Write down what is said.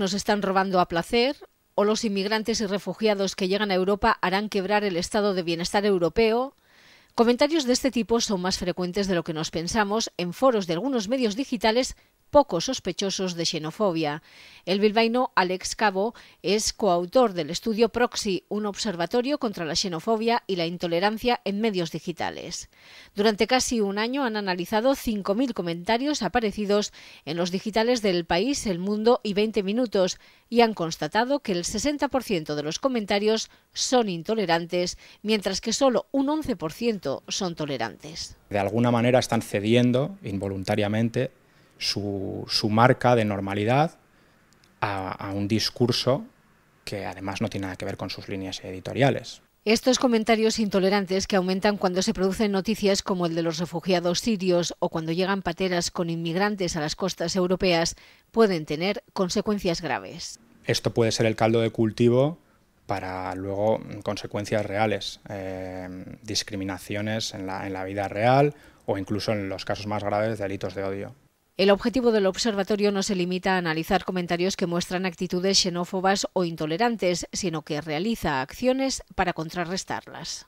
nos están robando a placer, o los inmigrantes y refugiados que llegan a Europa harán quebrar el estado de bienestar europeo. Comentarios de este tipo son más frecuentes de lo que nos pensamos en foros de algunos medios digitales poco sospechosos de xenofobia. El bilbaíno Alex Cabo es coautor del estudio Proxy, un observatorio contra la xenofobia y la intolerancia en medios digitales. Durante casi un año han analizado 5.000 comentarios aparecidos en los digitales del país, el mundo y 20 minutos y han constatado que el 60% de los comentarios son intolerantes, mientras que solo un 11% son tolerantes. De alguna manera están cediendo involuntariamente su, marca de normalidad a, un discurso que además no tiene nada que ver con sus líneas editoriales. Estos comentarios intolerantes que aumentan cuando se producen noticias como el de los refugiados sirios o cuando llegan pateras con inmigrantes a las costas europeas pueden tener consecuencias graves. Esto puede ser el caldo de cultivo para luego consecuencias reales, eh, discriminaciones en la, en la vida real o incluso en los casos más graves delitos de odio. El objetivo del observatorio no se limita a analizar comentarios que muestran actitudes xenófobas o intolerantes, sino que realiza acciones para contrarrestarlas.